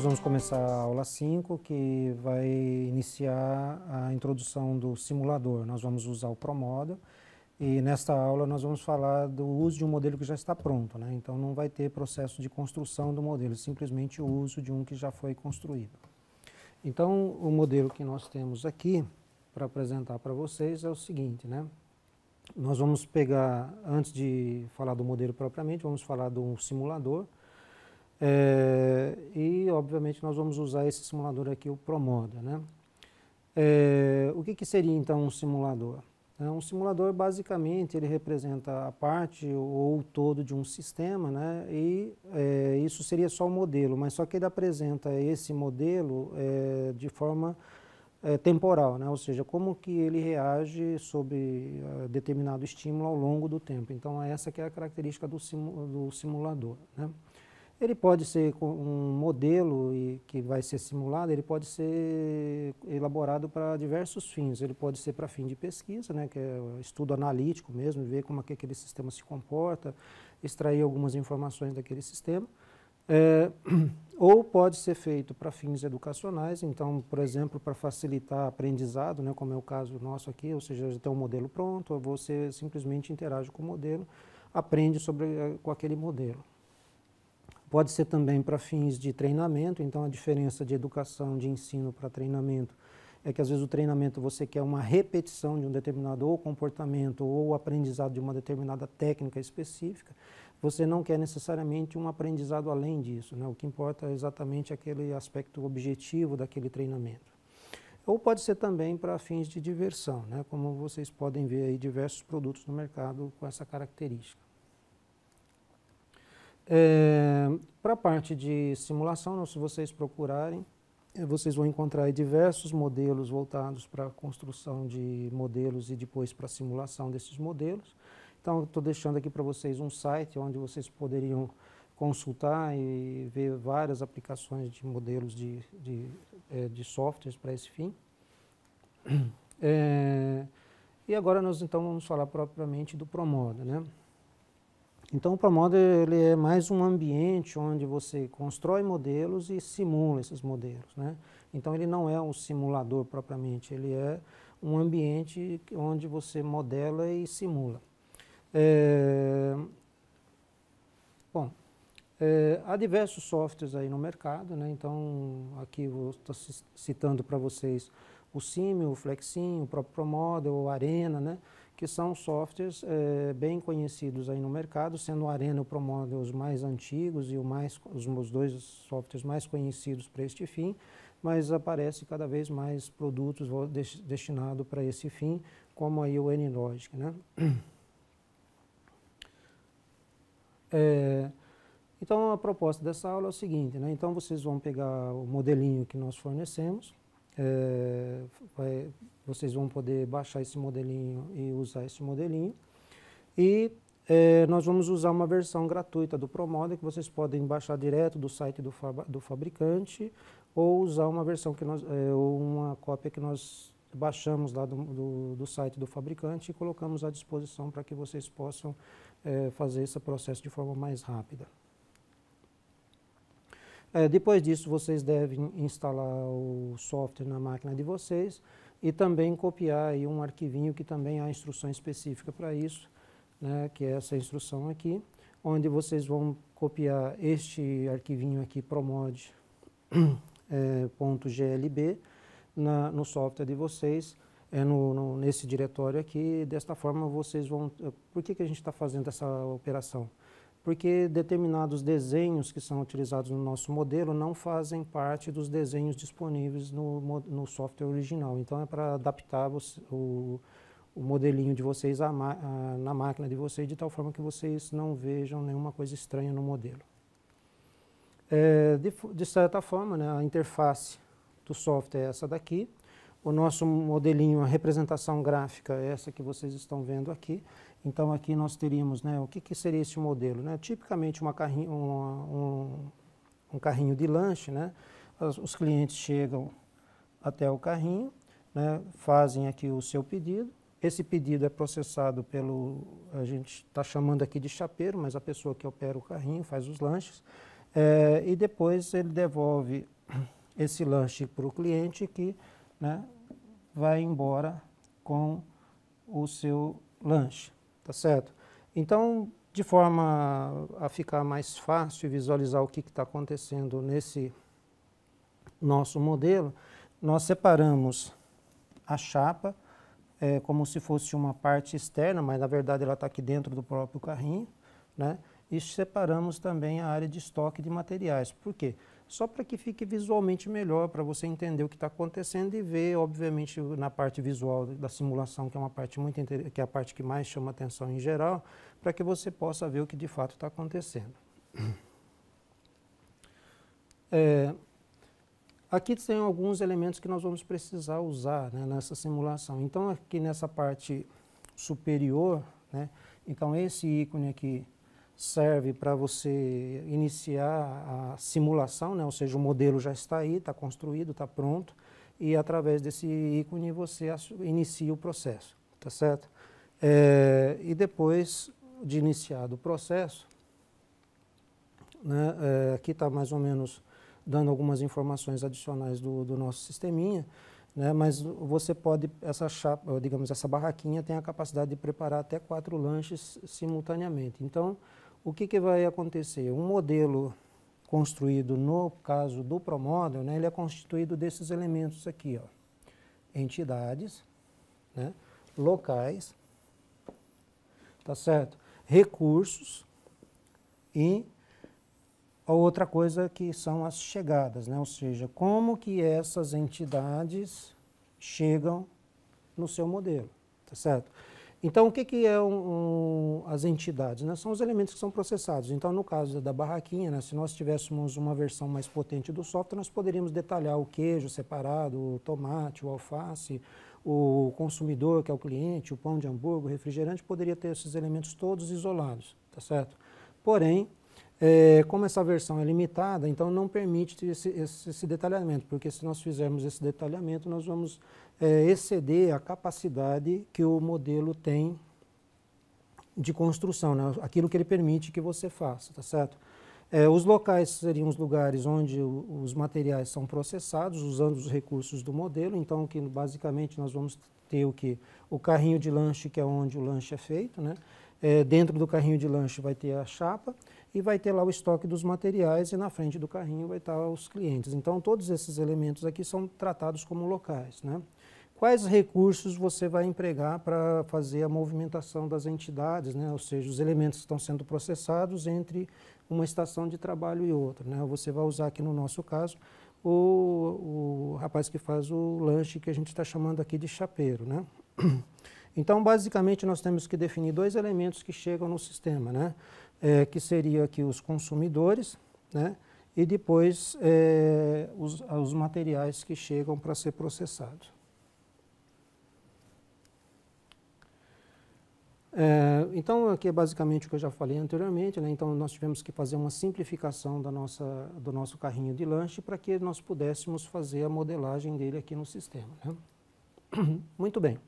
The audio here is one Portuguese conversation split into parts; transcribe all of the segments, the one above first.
nós vamos começar a aula 5, que vai iniciar a introdução do simulador. Nós vamos usar o Promoda e nesta aula nós vamos falar do uso de um modelo que já está pronto. Né? Então não vai ter processo de construção do modelo, simplesmente o uso de um que já foi construído. Então o modelo que nós temos aqui para apresentar para vocês é o seguinte, né? Nós vamos pegar, antes de falar do modelo propriamente, vamos falar do simulador. É, obviamente nós vamos usar esse simulador aqui, o Promoda. Né? É, o que, que, seria então um simulador? É, um simulador basicamente ele representa a parte ou o todo de um sistema né? e é, isso seria só o modelo, mas só que ele apresenta esse modelo é, de forma é, temporal, né? ou seja, como que ele reage sobre é, determinado estímulo ao longo do tempo. Então essa que é a característica do, simu do simulador. Né? Ele pode ser um modelo e que vai ser simulado, ele pode ser elaborado para diversos fins. Ele pode ser para fim de pesquisa, né, que é estudo analítico mesmo, ver como é que aquele sistema se comporta, extrair algumas informações daquele sistema. É, ou pode ser feito para fins educacionais, então, por exemplo, para facilitar aprendizado, né, como é o caso nosso aqui, ou seja, já tem um modelo pronto, você simplesmente interage com o modelo, aprende sobre, eh, com aquele modelo. Pode ser também para fins de treinamento, então a diferença de educação, de ensino para treinamento é que às vezes o treinamento você quer uma repetição de um determinado ou comportamento ou aprendizado de uma determinada técnica específica, você não quer necessariamente um aprendizado além disso, né? o que importa é exatamente aquele aspecto objetivo daquele treinamento. Ou pode ser também para fins de diversão, né? como vocês podem ver aí diversos produtos no mercado com essa característica. É, Para a parte de simulação, se vocês procurarem, é, vocês vão encontrar diversos modelos voltados para a construção de modelos e depois para a simulação desses modelos. Então, estou deixando aqui para vocês um site onde vocês poderiam consultar e ver várias aplicações de modelos de, de, é, de softwares para esse fim. É, e agora nós então vamos falar propriamente do Promoda. Né? Então o ProModel ele é mais um ambiente onde você constrói modelos e simula esses modelos. Né? Então ele não é um simulador propriamente, ele é um ambiente onde você modela e simula. É... Bom, é, há diversos softwares aí no mercado, né? então aqui estou tá citando para vocês o Simio, o Flexim, o próprio ProModel, o Arena, né? que são softwares é, bem conhecidos aí no mercado, sendo o Arena o promove os mais antigos e o mais, os, os dois softwares mais conhecidos para este fim, mas aparece cada vez mais produtos destinados para esse fim, como aí o Logic, Né? É, então a proposta dessa aula é o seguinte, né? então vocês vão pegar o modelinho que nós fornecemos, é, vai, vocês vão poder baixar esse modelinho e usar esse modelinho. E é, nós vamos usar uma versão gratuita do Promoda que vocês podem baixar direto do site do, fa do fabricante ou usar uma versão que nós, é, uma cópia que nós baixamos lá do, do, do, site do fabricante e colocamos à disposição para que vocês possam é, fazer esse processo de forma mais rápida. É, depois disso, vocês devem instalar o software na máquina de vocês e também copiar aí um arquivinho que também há instrução específica para isso, né, que é essa instrução aqui, onde vocês vão copiar este arquivinho aqui, promod.glb, é, no software de vocês, é no, no, nesse diretório aqui, desta forma vocês vão... Por que, que a gente está fazendo essa operação? porque determinados desenhos que são utilizados no nosso modelo não fazem parte dos desenhos disponíveis no, no software original. Então é para adaptar o, o modelinho de vocês a, a, na máquina de vocês, de tal forma que vocês não vejam nenhuma coisa estranha no modelo. É, de, de, certa forma, né, a interface do software é essa daqui. O nosso modelinho, a representação gráfica é essa que vocês estão vendo aqui. Então aqui nós teríamos, né, o que, que seria esse modelo? Né? Tipicamente uma carrinho, um, um, um carrinho de lanche, né? os clientes chegam até o carrinho, né, fazem aqui o seu pedido, esse pedido é processado pelo, a gente está chamando aqui de chapeiro, mas a pessoa que opera o carrinho faz os lanches, é, e depois ele devolve esse lanche para o cliente que né, vai embora com o seu lanche tá certo? Então, de forma a ficar mais fácil visualizar o que está acontecendo nesse nosso modelo, nós separamos a chapa é, como se fosse uma parte externa, mas na verdade ela está aqui dentro do próprio carrinho, né? E separamos também a área de estoque de materiais. Por quê? só para que fique visualmente melhor, para você entender o que está acontecendo e ver, obviamente, na parte visual da simulação, que é uma parte muito que é a parte que mais chama atenção em geral, para que você possa ver o que de fato está acontecendo. É, aqui tem alguns elementos que nós vamos precisar usar né, nessa simulação. Então, aqui nessa parte superior, né, então esse ícone aqui serve para você iniciar a simulação, né? ou seja, o modelo já está aí, está construído, está pronto, e através desse ícone você inicia o processo, tá certo? É, e depois de iniciado o processo, né, é, aqui está mais ou menos dando algumas informações adicionais do, do nosso sisteminha, né, mas você pode, essa chapa, digamos, essa barraquinha tem a capacidade de preparar até quatro lanches simultaneamente. Então, o que, que vai acontecer? Um modelo construído no caso do ProModel, né, ele é constituído desses elementos aqui, ó. entidades, né, locais, tá certo? Recursos e a outra coisa que são as chegadas, né? ou seja, como que essas entidades chegam no seu modelo, tá certo? Então, o que, que é um, um, as entidades? Né? São os elementos que são processados. Então, no caso da barraquinha, né, se nós tivéssemos uma versão mais potente do software, nós poderíamos detalhar o queijo separado, o tomate, o alface, o consumidor, que é o cliente, o pão de hambúrguer, o refrigerante, poderia ter esses elementos todos isolados, tá certo? Porém, é, como essa versão é limitada, então não permite esse, esse, esse, detalhamento, porque se nós fizermos esse detalhamento, nós vamos é, exceder a capacidade que o modelo tem de construção, né? aquilo que ele permite que você faça, tá certo? É, os locais seriam os lugares onde o, os materiais são processados, usando os recursos do modelo, então que basicamente nós vamos ter o que? O carrinho de lanche, que é onde o lanche é feito, né? É, dentro do carrinho de lanche vai ter a chapa e vai ter lá o estoque dos materiais e na frente do carrinho vai estar os clientes. Então todos esses elementos aqui são tratados como locais, né? quais recursos você vai empregar para fazer a movimentação das entidades, né? ou seja, os elementos que estão sendo processados entre uma estação de trabalho e outra. Né? Você vai usar aqui no nosso caso o, o rapaz que faz o lanche que a gente está chamando aqui de chapeiro. Né? Então, basicamente, nós temos que definir dois elementos que chegam no sistema, né? É, que seria aqui os consumidores, né? e depois é, os, os materiais que chegam para ser processados. É, então, aqui é basicamente o que eu já falei anteriormente. Né? Então, nós tivemos que fazer uma simplificação da nossa, do nosso carrinho de lanche para que nós pudéssemos fazer a modelagem dele aqui no sistema. Né? Muito bem.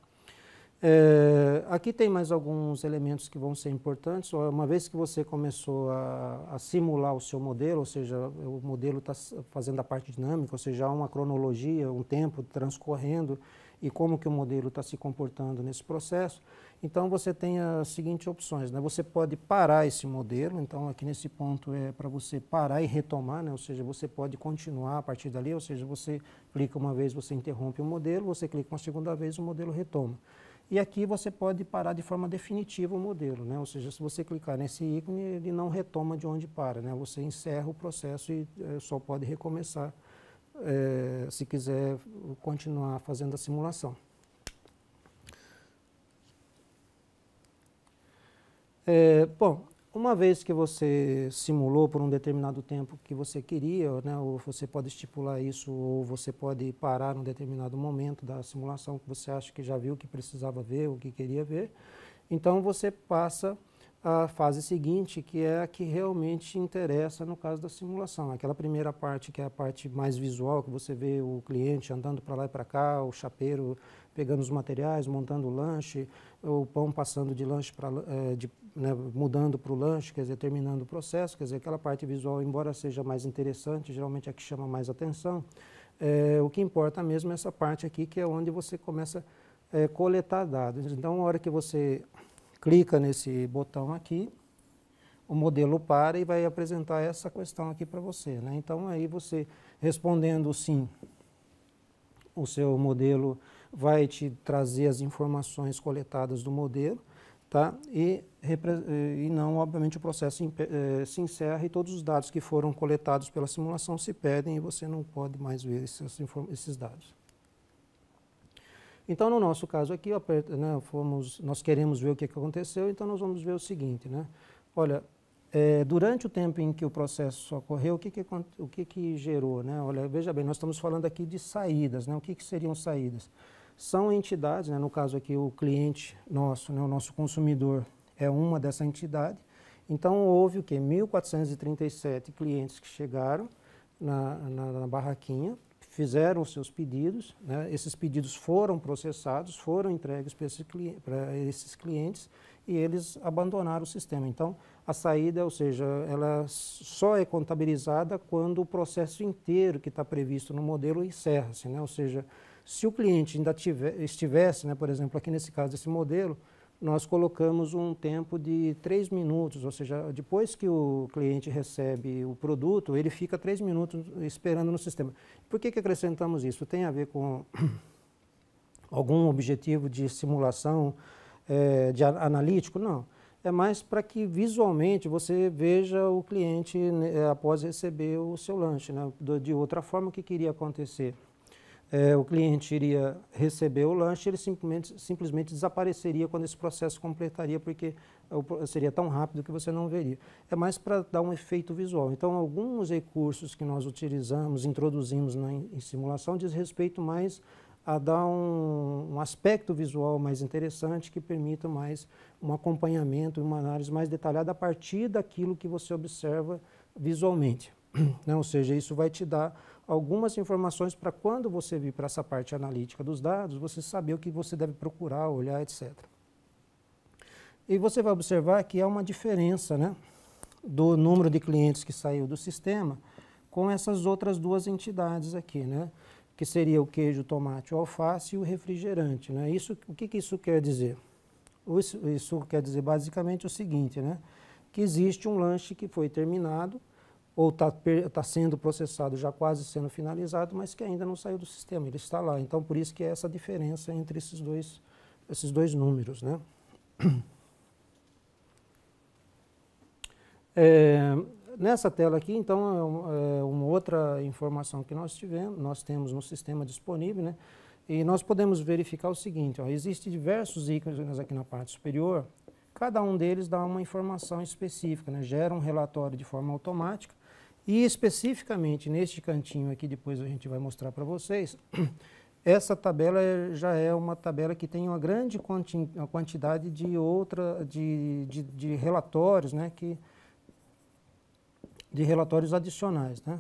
É, aqui tem mais alguns elementos que vão ser importantes. Uma vez que você começou a, a simular o seu modelo, ou seja, o modelo está fazendo a parte dinâmica, ou seja, há uma cronologia, um tempo transcorrendo e como que o modelo está se comportando nesse processo. Então você tem as seguintes opções, né? Você pode parar esse modelo, então aqui nesse ponto é para você parar e retomar, né? Ou seja, você pode continuar a partir dali, ou seja, você clica uma vez, você interrompe o modelo, você clica uma segunda vez, o modelo retoma. E aqui você pode parar de forma definitiva o modelo, né? ou seja, se você clicar nesse ícone, ele não retoma de onde para, né? você encerra o processo e eh, só pode recomeçar é, se quiser continuar fazendo a simulação. É, bom, uma vez que você simulou por um determinado tempo que você queria, né, ou você pode estipular isso, ou você pode parar um determinado momento da simulação que você acha que já viu, que precisava ver, o que queria ver, então você passa a fase seguinte, que é a que realmente interessa no caso da simulação. Aquela primeira parte, que é a parte mais visual, que você vê o cliente andando para lá e para cá, o chapeiro pegando os materiais, montando o lanche, o pão passando de lanche para é, eh, né, mudando para o lanche, quer dizer, terminando o processo, quer dizer, aquela parte visual, embora seja mais interessante, geralmente é a que chama mais atenção. É, o que importa mesmo é essa parte aqui, que é onde você começa a eh, é, coletar dados. Então, a hora que você clica nesse botão aqui, o modelo para e vai apresentar essa questão aqui para você. Né? Então aí você respondendo sim, o seu modelo vai te trazer as informações coletadas do modelo, tá? E, e não, obviamente, o processo eh, se encerra e todos os dados que foram coletados pela simulação se perdem e você não pode mais ver esses, esses dados. Então, no nosso caso aqui, né, fomos, nós queremos ver o que aconteceu, então nós vamos ver o seguinte, né? Olha, é, durante o tempo em que o processo ocorreu, o que que, o que, que gerou, né? Olha, veja bem, nós estamos falando aqui de saídas, né? O que, que seriam saídas? São entidades, né, no caso aqui o cliente nosso, né, o nosso consumidor é uma dessa entidade, então houve o que? 1.437 clientes que chegaram na, na, na barraquinha fizeram seus pedidos, né? esses pedidos foram processados, foram entregues para esses, esses clientes e eles abandonaram o sistema. Então, a saída, ou seja, ela só é contabilizada quando o processo inteiro que está previsto no modelo encerra-se, né? ou seja, se o cliente ainda tiver, estivesse, né, por exemplo, aqui nesse caso, esse modelo, nós colocamos um tempo de três minutos, ou seja, depois que o cliente recebe o produto, ele fica três minutos esperando no sistema. Por que, que acrescentamos isso? Tem a ver com algum objetivo de simulação é, de analítico? Não. É mais para que visualmente você veja o cliente né, após receber o seu lanche. Né? De outra forma, o que queria acontecer? é, o cliente iria receber o lanche, ele simplesmente, simplesmente desapareceria quando esse processo completaria, porque seria tão rápido que você não veria. É mais para dar um efeito visual. Então, alguns recursos que nós utilizamos, introduzimos na, em simulação, diz respeito mais a dar um, um, aspecto visual mais interessante que permita mais um acompanhamento, e uma análise mais detalhada a partir daquilo que você observa visualmente. Né? Ou seja, isso vai te dar algumas informações para quando você vir para essa parte analítica dos dados, você saber o que você deve procurar, olhar, etc. E você vai observar que há uma diferença né, do número de clientes que saiu do sistema com essas outras duas entidades aqui, né, que seria o queijo, o tomate, o alface e o refrigerante. Né. Isso, o que, que isso quer dizer? Isso, isso quer dizer basicamente o seguinte, né, que existe um lanche que foi terminado, ou está tá sendo processado, já quase sendo finalizado, mas que ainda não saiu do sistema, ele está lá. Então, por isso que é essa diferença entre esses dois, esses dois números. Né? É, nessa tela aqui, então, é, é uma outra informação que nós tivemos, nós temos no sistema disponível, né? E nós podemos verificar o seguinte, ó, diversos ícones aqui na parte superior, cada um deles dá uma informação específica, né? gera um relatório de forma automática, e especificamente neste cantinho aqui, depois a gente vai mostrar para vocês, essa tabela já é uma tabela que tem uma grande quanti uma quantidade de outra de, de, de, relatórios, né, que de relatórios adicionais, né?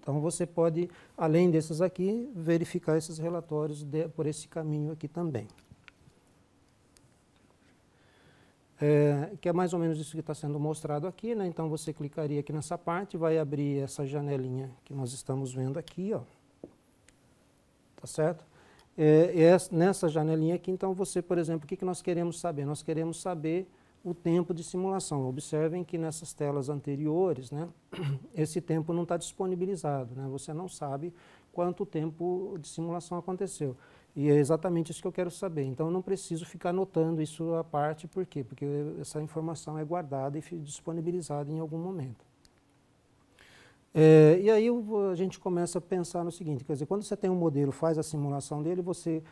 Então você pode, além desses aqui, verificar esses relatórios de, por esse caminho aqui também. É, que é mais ou menos isso que está sendo mostrado aqui, né? Então você clicaria aqui nessa parte, vai abrir essa janelinha que nós estamos vendo aqui, ó. Tá certo? É, é nessa janelinha aqui, então você, por exemplo, o que, que nós queremos saber? Nós queremos saber o tempo de simulação. Observem que nessas telas anteriores, né, esse tempo não está disponibilizado, né? Você não sabe quanto tempo de simulação aconteceu. E é exatamente isso que eu quero saber. Então, eu não preciso ficar anotando isso à parte, por quê? Porque essa informação é guardada e disponibilizada em algum momento. É, e aí a gente começa a pensar no seguinte, quer dizer, quando você tem um modelo, faz a simulação dele, você,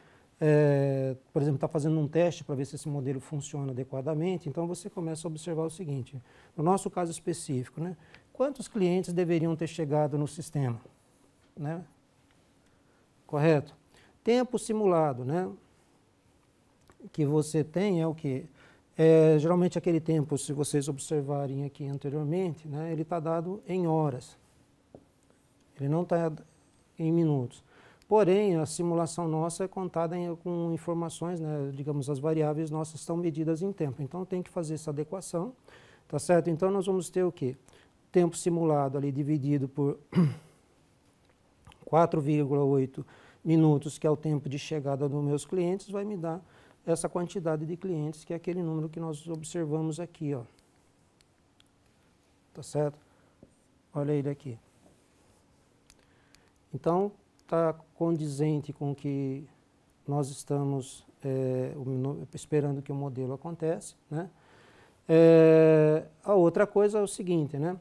é, por exemplo, está fazendo um teste para ver se esse modelo funciona adequadamente, então você começa a observar o seguinte, no nosso caso específico, né, quantos clientes deveriam ter chegado no sistema? Né? Correto? Tempo simulado, né? Que você tem é o que? É, geralmente aquele tempo, se vocês observarem aqui anteriormente, né, ele está dado em horas. Ele não está em minutos. Porém, a simulação nossa é contada em, com informações, né, digamos, as variáveis nossas estão medidas em tempo. Então, tem que fazer essa adequação, tá certo? Então, nós vamos ter o quê? Tempo simulado ali dividido por 4,8 minutos, que é o tempo de chegada dos meus clientes, vai me dar essa quantidade de clientes, que é aquele número que nós observamos aqui. Ó. Tá certo? Olha ele aqui. Então, está condizente com o que nós estamos é, esperando que o modelo aconteça. Né? É, a outra coisa é o seguinte, né?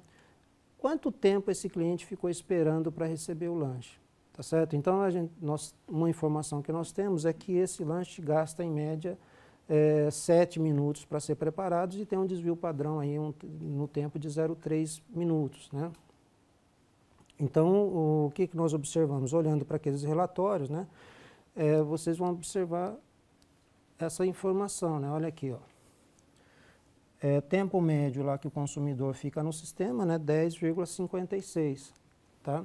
Quanto tempo esse cliente ficou esperando para receber o lanche? Tá certo? Então, a gente, nós, uma informação que nós temos é que esse lanche gasta, em média, é, eh, 7 minutos para ser preparado e tem um desvio padrão aí um, no tempo de 0,3 minutos. Né? Então, o que, que nós observamos? Olhando para aqueles relatórios, né, é, vocês vão observar essa informação. Né? Olha aqui, ó. É, tempo médio lá que o consumidor fica no sistema, né, 10,56. Tá?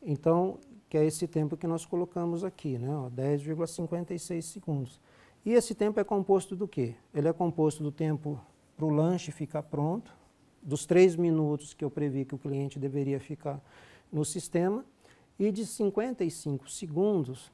Então, que é esse tempo que nós colocamos aqui, né? 10,56 segundos. E esse tempo é composto do quê? Ele é composto do tempo para o lanche ficar pronto, dos três minutos que eu previ que o cliente deveria ficar no sistema, e de 55 segundos,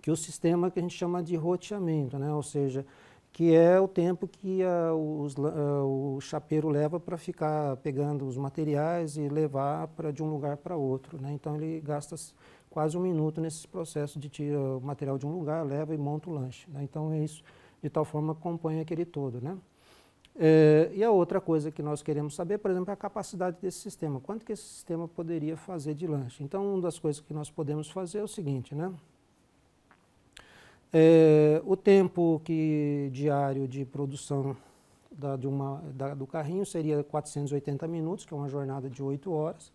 que o sistema que a gente chama de roteamento, né? ou seja, que é o tempo que a, ah, os, a, ah, o chapeiro leva para ficar pegando os materiais e levar para de um lugar para outro. Né? Então ele gasta quase um minuto nesses processos de tirar o material de um lugar, leva e monta o lanche. Né? Então é isso, de tal forma acompanha aquele todo. Né? É, e a outra coisa que nós queremos saber, por exemplo, é a capacidade desse sistema. Quanto que esse sistema poderia fazer de lanche? Então, uma das coisas que nós podemos fazer é o seguinte, né? É, o tempo que, diário de produção da, de uma, da, do carrinho seria 480 minutos, que é uma jornada de 8 horas.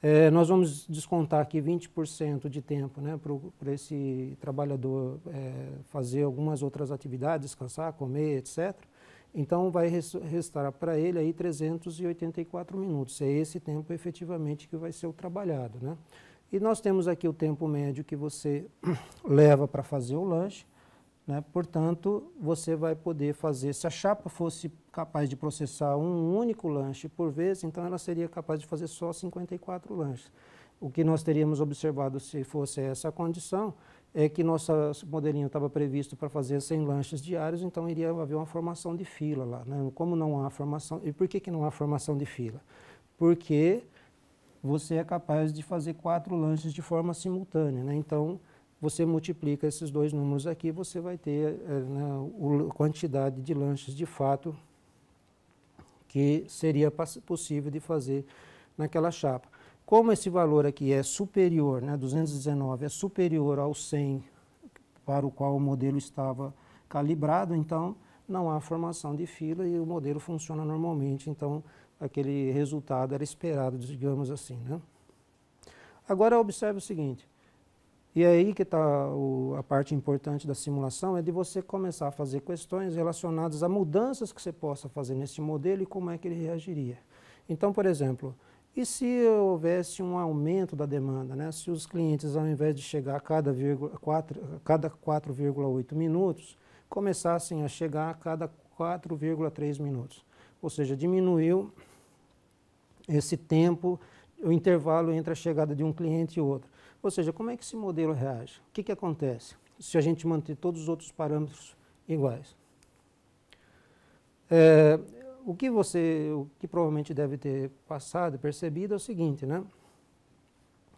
É, nós vamos descontar aqui 20% de tempo né, para esse trabalhador é, fazer algumas outras atividades, descansar, comer, etc. Então, vai restar para ele aí 384 minutos. É esse tempo efetivamente que vai ser o trabalhado. Né? E nós temos aqui o tempo médio que você leva para fazer o lanche, né? portanto, você vai poder fazer, se a chapa fosse capaz de processar um único lanche por vez, então ela seria capaz de fazer só 54 lanches. O que nós teríamos observado se fosse essa a condição é que nosso modelinho estava previsto para fazer 100 lanches diários, então iria haver uma formação de fila lá. Né? Como não há formação, e por que, que não há formação de fila? Porque você é capaz de fazer quatro lanches de forma simultânea. Né? Então, você multiplica esses dois números aqui, você vai ter eh, é, né, a quantidade de lanches de fato que seria possível de fazer naquela chapa. Como esse valor aqui é superior, né, 219 é superior ao 100 para o qual o modelo estava calibrado, então não há formação de fila e o modelo funciona normalmente. Então, aquele resultado era esperado, digamos assim. Né? Agora observe o seguinte, e é aí que está a parte importante da simulação, é de você começar a fazer questões relacionadas a mudanças que você possa fazer nesse modelo e como é que ele reagiria. Então, por exemplo, e se houvesse um aumento da demanda, né? se os clientes, ao invés de chegar a cada 4,8 minutos, começassem a chegar a cada 4,3 minutos? ou seja, diminuiu esse tempo, o intervalo entre a chegada de um cliente e outro. Ou seja, como é que esse modelo reage? O que, que acontece se a gente manter todos os outros parâmetros iguais? É, o que você, o que provavelmente deve ter passado, percebido é o seguinte, né?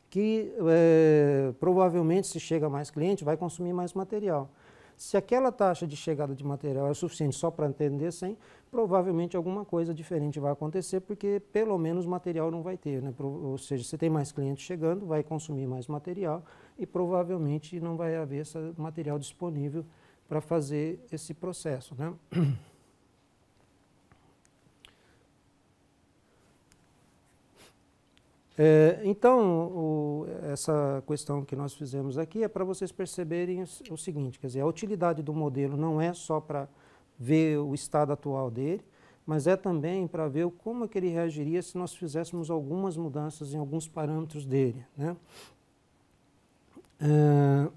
Que é, provavelmente se chega mais cliente vai consumir mais material. Se aquela taxa de chegada de material é suficiente só para atender 100, provavelmente alguma coisa diferente vai acontecer, porque pelo menos material não vai ter. Né? Ou seja, você tem mais clientes chegando, vai consumir mais material e provavelmente não vai haver esse material disponível para fazer esse processo. Né? É, então, o, essa questão que nós fizemos aqui é para vocês perceberem o, seguinte, quer dizer, a utilidade do modelo não é só para ver o estado atual dele, mas é também para ver como é que ele reagiria se nós fizéssemos algumas mudanças em alguns parâmetros dele. Né? É,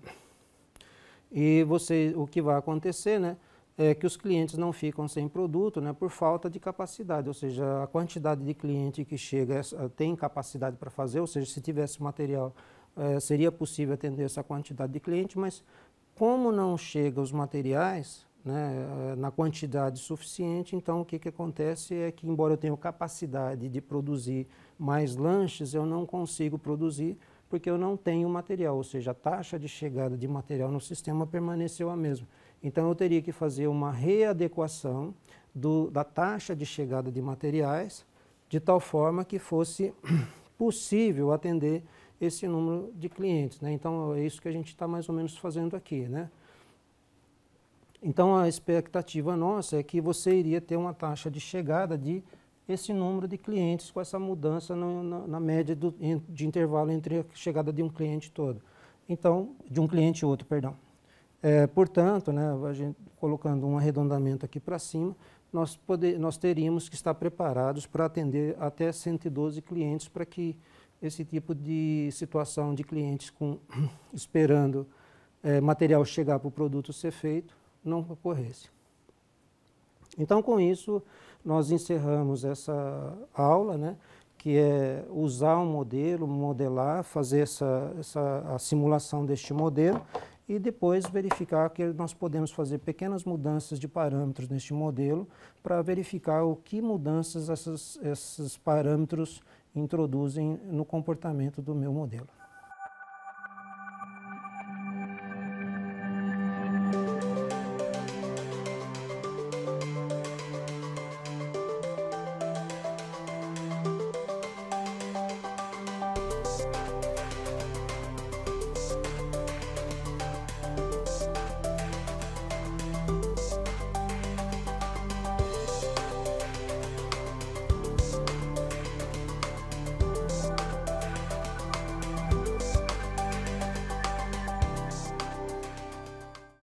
e você, o que vai acontecer, né? é que os clientes não ficam sem produto né, por falta de capacidade, ou seja, a quantidade de cliente que chega tem capacidade para fazer, ou seja, se tivesse material é, seria possível atender essa quantidade de cliente, mas como não chega os materiais né, é, na quantidade suficiente, então o que, que acontece é que, embora eu tenha capacidade de produzir mais lanches, eu não consigo produzir porque eu não tenho material, ou seja, a taxa de chegada de material no sistema permaneceu a mesma. Então eu teria que fazer uma readequação do, da taxa de chegada de materiais, de tal forma que fosse possível atender esse número de clientes. Né? Então é isso que a gente está mais ou menos fazendo aqui. Né? Então a expectativa nossa é que você iria ter uma taxa de chegada de esse número de clientes com essa mudança no, na, na, média do, de intervalo entre a chegada de um cliente todo. Então, de um cliente e outro, perdão. É, portanto, né, gente, colocando um arredondamento aqui para cima, nós, poder, nós teríamos que estar preparados para atender até 112 clientes para que esse tipo de situação de clientes com, esperando é, material chegar para o produto ser feito não ocorresse. Então, com isso, nós encerramos essa aula, né, que é usar um modelo, modelar, fazer essa, essa a simulação deste modelo e depois verificar que nós podemos fazer pequenas mudanças de parâmetros neste modelo para verificar o que mudanças esses esses parâmetros introduzem no comportamento do meu modelo.